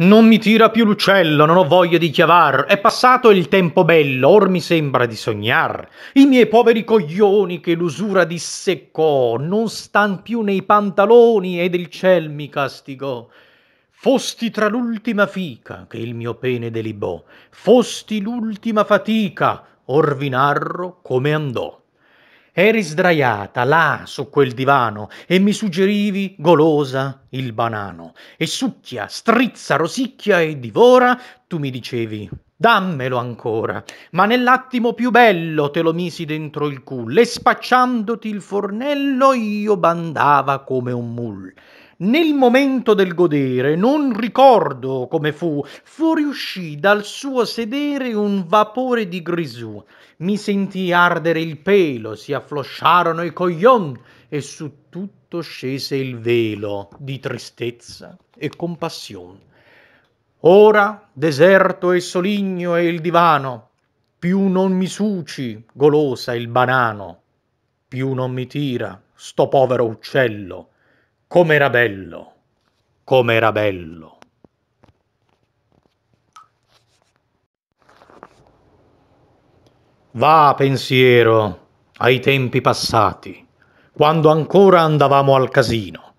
Non mi tira più l'uccello, non ho voglia di chiavar, è passato il tempo bello, or mi sembra di sognar. I miei poveri coglioni che l'usura disseccò, non stan più nei pantaloni ed il ciel mi castigò. Fosti tra l'ultima fica che il mio pene delibò, fosti l'ultima fatica, or vi narro come andò. Eri sdraiata là su quel divano e mi suggerivi, golosa, il banano. E succhia, strizza, rosicchia e divora, tu mi dicevi, dammelo ancora. Ma nell'attimo più bello te lo misi dentro il culo e spacciandoti il fornello io bandava come un mul. Nel momento del godere, non ricordo come fu, fuoriuscì dal suo sedere un vapore di grisù. Mi sentì ardere il pelo, si afflosciarono i coglion e su tutto scese il velo di tristezza e compassione. Ora deserto e soligno è il divano, più non mi suci, golosa il banano, più non mi tira, sto povero uccello Com'era bello, com'era bello. Va pensiero ai tempi passati, quando ancora andavamo al casino.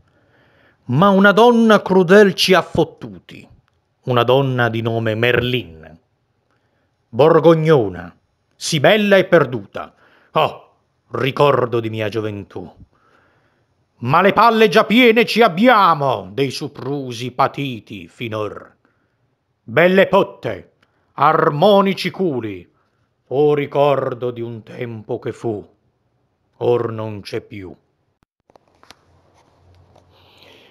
Ma una donna crudel ci ha fottuti, una donna di nome Merlin. Borgognona, sì bella e perduta. Oh, ricordo di mia gioventù ma le palle già piene ci abbiamo dei soprusi patiti finor. Belle potte, armonici culi, o ricordo di un tempo che fu, or non c'è più.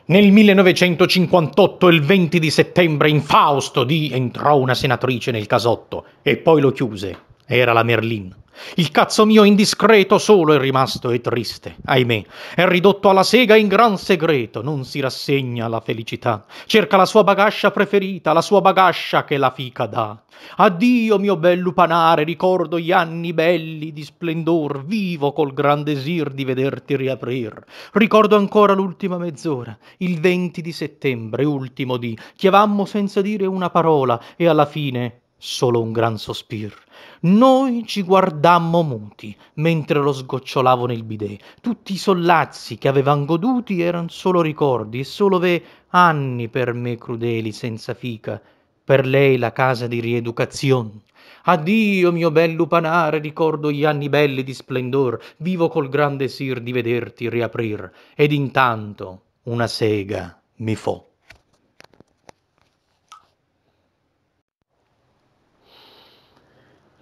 Nel 1958, il 20 di settembre, in Fausto di entrò una senatrice nel casotto e poi lo chiuse. Era la Merlin. Il cazzo mio indiscreto solo è rimasto e triste, ahimè. È ridotto alla sega in gran segreto, non si rassegna alla felicità. Cerca la sua bagascia preferita, la sua bagascia che la fica dà. Addio mio bel lupanare, ricordo gli anni belli di splendor, vivo col gran desir di vederti riaprir. Ricordo ancora l'ultima mezz'ora, il 20 di settembre, ultimo di, chiavammo senza dire una parola e alla fine Solo un gran sospir. Noi ci guardammo muti, mentre lo sgocciolavo nel bidet. Tutti i sollazzi che avevan goduti erano solo ricordi e solo ve anni per me crudeli senza fica. Per lei la casa di rieducazione. Addio, mio bel lupanare, ricordo gli anni belli di splendor, vivo col gran desir di vederti riaprir. Ed intanto una sega mi fo.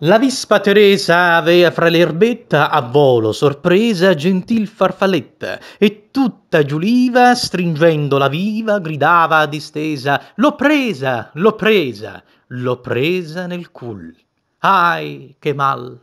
La vispa Teresa avea fra l'erbetta a volo sorpresa gentil farfalletta e tutta giuliva stringendola viva gridava a distesa l'ho presa l'ho presa l'ho presa nel cul ahi che mal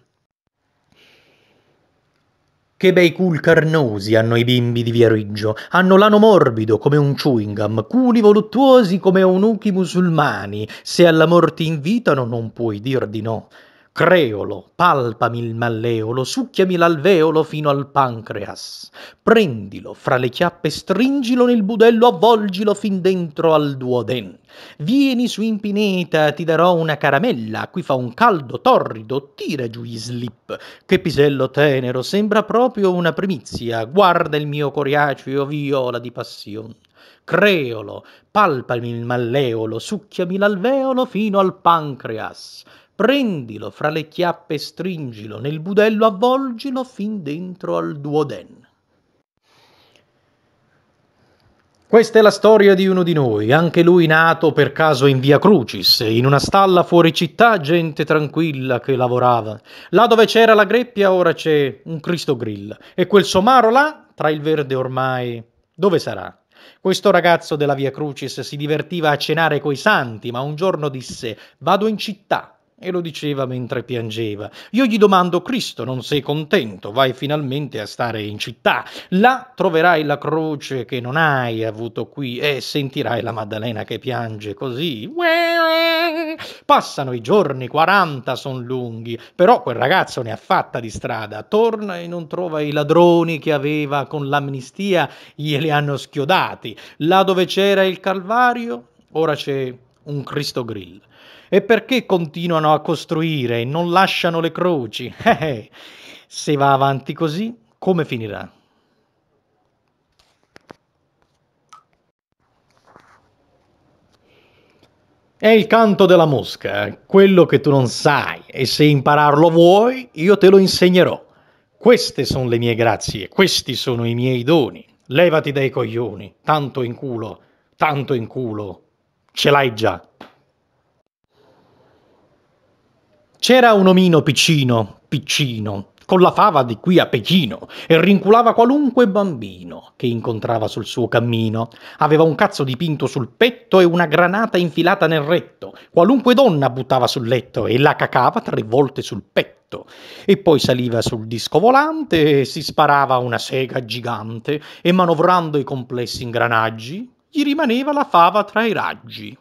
che bei cul carnosi hanno i bimbi di Viareggio, hanno l'ano morbido come un chewing gum, culi voluttuosi come eunuchi musulmani, se all'amor ti invitano non puoi dir di no. Creolo, palpami il malleolo, succhiami l'alveolo fino al pancreas. Prendilo fra le chiappe, stringilo nel budello, avvolgilo fin dentro al duoden. Vieni su in pineta, ti darò una caramella, qui fa un caldo torrido, tira giù gli slip. Che pisello tenero, sembra proprio una primizia, guarda il mio coriaceo viola di passione. Creolo, palpami il malleolo, succhiami l'alveolo fino al pancreas prendilo fra le chiappe e stringilo, nel budello avvolgilo fin dentro al duoden. Questa è la storia di uno di noi, anche lui nato per caso in via Crucis, in una stalla fuori città, gente tranquilla che lavorava. Là dove c'era la greppia ora c'è un Cristo Grill e quel somaro là, tra il verde ormai, dove sarà? Questo ragazzo della Via Crucis si divertiva a cenare coi santi, ma un giorno disse: Vado in città, e lo diceva mentre piangeva. Io gli domando, Cristo, non sei contento? Vai finalmente a stare in città. Là troverai la croce che non hai avuto qui e sentirai la Maddalena che piange così. Passano i giorni, 40 sono lunghi, però quel ragazzo ne ha fatta di strada. Torna e non trova i ladroni che aveva con l'amnistia, glieli hanno schiodati. Là dove c'era il Calvario, ora c'è un Cristo Grill. E perché continuano a costruire e non lasciano le croci? Eh, eh. Se va avanti così, come finirà? È il canto della mosca, quello che tu non sai, e se impararlo vuoi, io te lo insegnerò. Queste sono le mie grazie, questi sono i miei doni. Levati dai coglioni, tanto in culo, tanto in culo, ce l'hai già. C'era un omino piccino, piccino, con la fava di qui a Pechino e rinculava qualunque bambino che incontrava sul suo cammino. Aveva un cazzo dipinto sul petto e una granata infilata nel retto. Qualunque donna buttava sul letto e la cacava tre volte sul petto. E poi saliva sul disco volante e si sparava una sega gigante e manovrando i complessi ingranaggi gli rimaneva la fava tra i raggi.